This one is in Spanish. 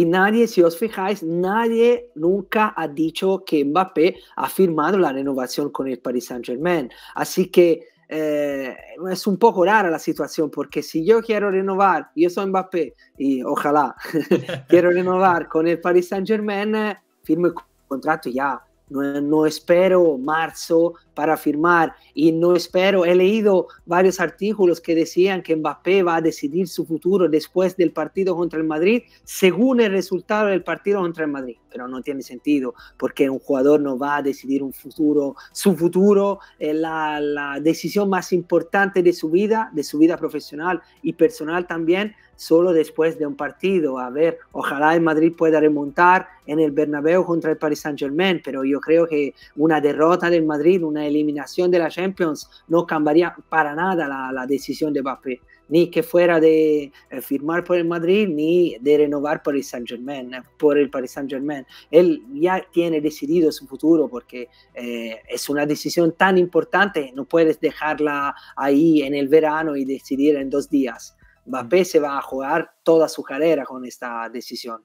Y nadie, si os fijáis, nadie nunca ha dicho que Mbappé ha firmado la renovación con el Paris Saint Germain. Así que eh, es un poco rara la situación porque si yo quiero renovar, yo soy Mbappé y ojalá quiero renovar con el Paris Saint Germain, eh, firmo el contrato ya no, espero marzo para firmar y no espero, he leído varios artículos que decían que Mbappé va a decidir su futuro después del partido contra el Madrid, según el resultado del partido contra el Madrid, pero no tiene sentido porque un jugador no va a decidir un futuro, su futuro, eh, la, la decisión más importante de su vida, de su vida profesional y personal también, solo después de un partido. A ver, ojalá el Madrid pueda remontar en el Bernabéu contra el Paris Saint Germain, pero yo yo creo que una derrota del Madrid, una eliminación de la Champions, no cambiaría para nada la, decisión de Mbappé ni que fuera de eh, firmar por el Madrid ni de renovar por el Saint Germain, eh, por el Paris Saint Germain. Él ya tiene decidido su futuro porque eh, es una decisión tan importante, no puedes dejarla ahí en el verano y decidir en dos días. Mbappé mm. se va a jugar toda su carrera con esta decisión.